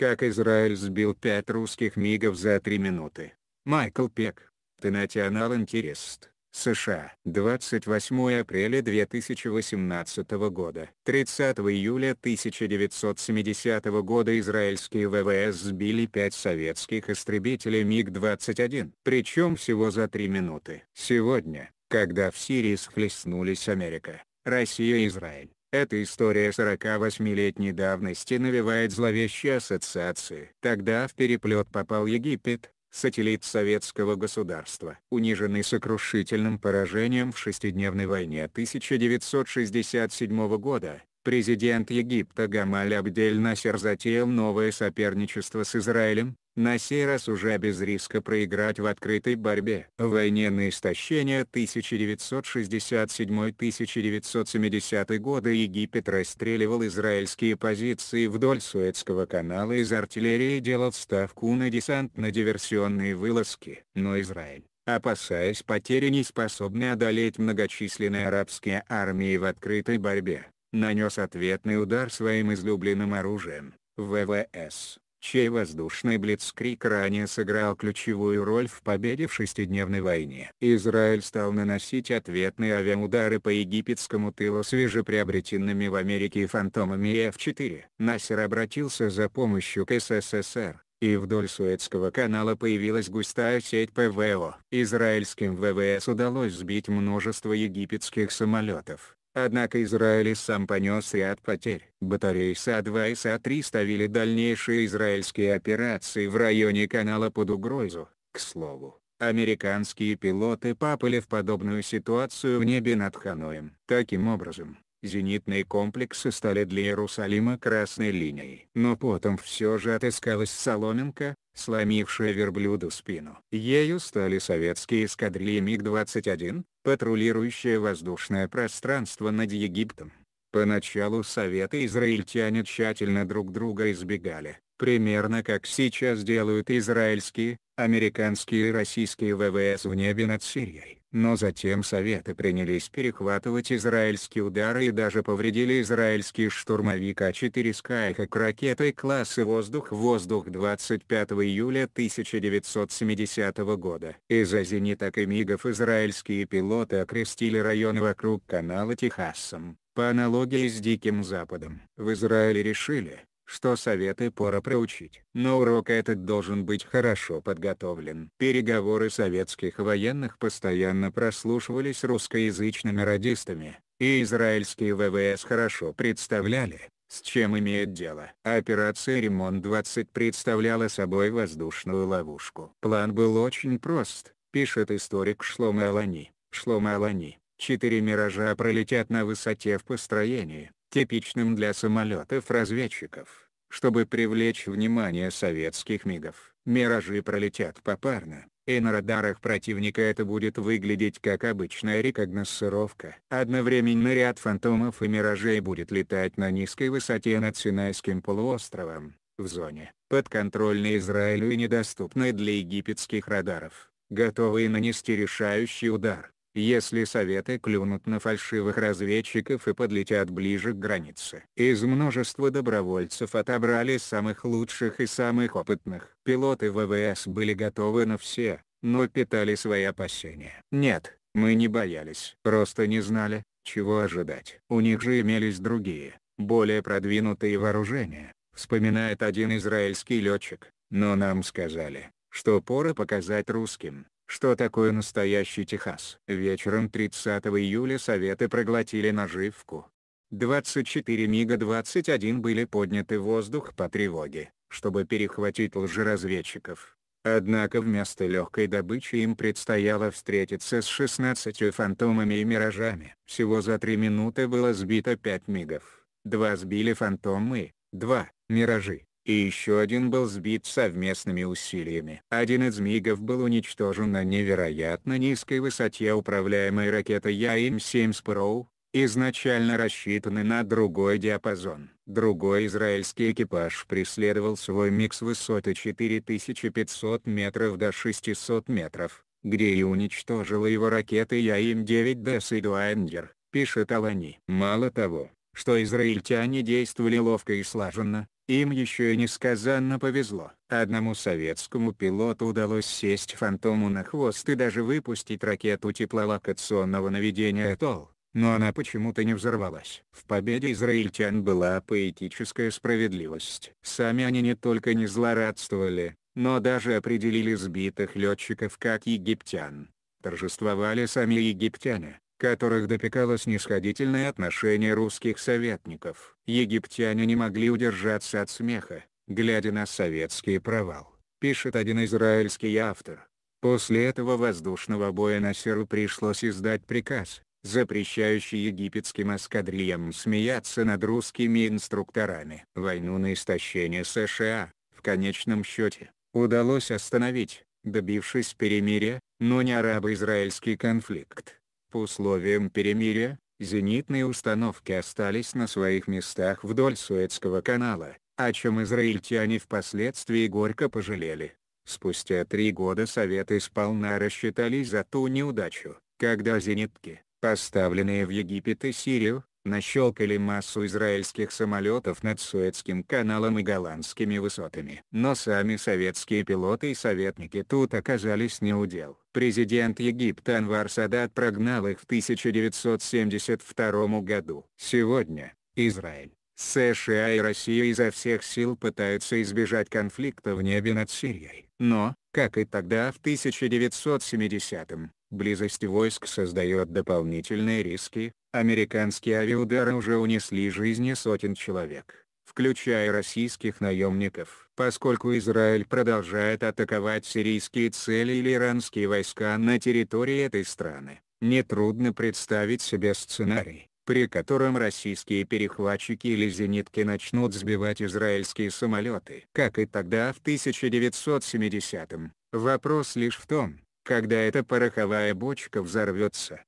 как Израиль сбил пять русских мигов за три минуты. Майкл Пек. Ты Национал Интерест. США. 28 апреля 2018 года. 30 июля 1970 года израильские ВВС сбили пять советских истребителей МиГ-21. Причем всего за три минуты. Сегодня, когда в Сирии схлестнулись Америка, Россия и Израиль, эта история 48-летней давности навевает зловещие ассоциации. Тогда в переплет попал Египет, сателлит советского государства. Униженный сокрушительным поражением в шестидневной войне 1967 года, президент Египта Гамаль Абдель Насер затеял новое соперничество с Израилем, на сей раз уже без риска проиграть в открытой борьбе. В войне на истощение 1967-1970 годы Египет расстреливал израильские позиции вдоль Суэцкого канала из артиллерии и делал ставку на десантно-диверсионные вылазки. Но Израиль опасаясь потери не способны одолеть многочисленные арабские армии в открытой борьбе, нанес ответный удар своим излюбленным оружием, ВВС чей воздушный блицкрик ранее сыграл ключевую роль в победе в шестидневной войне. Израиль стал наносить ответные авиаудары по египетскому тылу свежеприобретенными в Америке фантомами F-4. Насер обратился за помощью к СССР, и вдоль Суэцкого канала появилась густая сеть ПВО. Израильским ВВС удалось сбить множество египетских самолетов. Однако Израиль и сам понес ряд потерь. Батареи СА-2 и СА-3 ставили дальнейшие израильские операции в районе канала под угрозу. К слову, американские пилоты попали в подобную ситуацию в небе над Ханоем. Таким образом, зенитные комплексы стали для Иерусалима красной линией. Но потом все же отыскалась соломинка, сломившая верблюду спину. Ею стали советские эскадрильи МиГ-21, Патрулирующее воздушное пространство над Египтом. Поначалу советы израильтяне тщательно друг друга избегали, примерно как сейчас делают израильские, американские и российские ВВС в небе над Сирией. Но затем Советы принялись перехватывать израильские удары и даже повредили израильский штурмовик А-4 «Скайхак» ракетой класса «Воздух-Воздух» 25 июля 1970 года. Из-за зениток и мигов израильские пилоты окрестили район вокруг канала Техасом, по аналогии с Диким Западом. В Израиле решили, что советы пора проучить. Но урок этот должен быть хорошо подготовлен. Переговоры советских военных постоянно прослушивались русскоязычными радистами, и израильские ВВС хорошо представляли, с чем имеет дело. Операция «Ремонт-20» представляла собой воздушную ловушку. План был очень прост, пишет историк Шлома Алани. Шлома Алани. Четыре «Миража» пролетят на высоте в построении, типичным для самолетов-разведчиков. Чтобы привлечь внимание советских МИГов, «Миражи» пролетят попарно, и на радарах противника это будет выглядеть как обычная рекогносцировка. Одновременно ряд «Фантомов» и «Миражей» будет летать на низкой высоте над Синайским полуостровом, в зоне, подконтрольной Израилю и недоступной для египетских радаров, готовые нанести решающий удар если Советы клюнут на фальшивых разведчиков и подлетят ближе к границе. Из множества добровольцев отобрали самых лучших и самых опытных. Пилоты ВВС были готовы на все, но питали свои опасения. Нет, мы не боялись, просто не знали, чего ожидать. У них же имелись другие, более продвинутые вооружения, вспоминает один израильский летчик, но нам сказали, что пора показать русским, что такое настоящий Техас? Вечером 30 июля Советы проглотили наживку. 24 МиГа-21 были подняты в воздух по тревоге, чтобы перехватить лжеразведчиков. Однако вместо легкой добычи им предстояло встретиться с 16 фантомами и миражами. Всего за 3 минуты было сбито 5 мигов. Два сбили фантомы, два — миражи и еще один был сбит совместными усилиями. Один из МИГов был уничтожен на невероятно низкой высоте управляемой ракетой ЯИМ-7 эм «Спроу», изначально рассчитанной на другой диапазон. Другой израильский экипаж преследовал свой МИГ с высоты 4500 метров до 600 метров, где и уничтожила его ракеты эм ЯИМ-9Д «Сидуайндер», пишет Алани. Мало того, что израильтяне действовали ловко и слаженно, им еще и несказанно повезло. Одному советскому пилоту удалось сесть «Фантому» на хвост и даже выпустить ракету теплолокационного наведения Тол, но она почему-то не взорвалась. В победе израильтян была поэтическая справедливость. Сами они не только не злорадствовали, но даже определили сбитых летчиков как египтян. Торжествовали сами египтяне, которых допекало снисходительное отношение русских советников. Египтяне не могли удержаться от смеха, глядя на советский провал, пишет один израильский автор. После этого воздушного боя на серу пришлось издать приказ, запрещающий египетским эскадрильям смеяться над русскими инструкторами. Войну на истощение США, в конечном счете, удалось остановить, добившись перемирия, но не арабо-израильский конфликт. По условиям перемирия, зенитные установки остались на своих местах вдоль Суэцкого канала, о чем израильтяне впоследствии горько пожалели. Спустя три года Советы сполна рассчитались за ту неудачу, когда зенитки, поставленные в Египет и Сирию, нащелкали массу израильских самолетов над Суэцким каналом и голландскими высотами. Но сами советские пилоты и советники тут оказались не удел. Президент Египта Анвар Садат прогнал их в 1972 году. Сегодня, Израиль, США и Россия изо всех сил пытаются избежать конфликта в небе над Сирией. Но, как и тогда в 1970-м, близость войск создает дополнительные риски, Американские авиаудары уже унесли жизни сотен человек, включая российских наемников. Поскольку Израиль продолжает атаковать сирийские цели или иранские войска на территории этой страны, нетрудно представить себе сценарий, при котором российские перехватчики или зенитки начнут сбивать израильские самолеты. Как и тогда в 1970-м, вопрос лишь в том, когда эта пороховая бочка взорвется.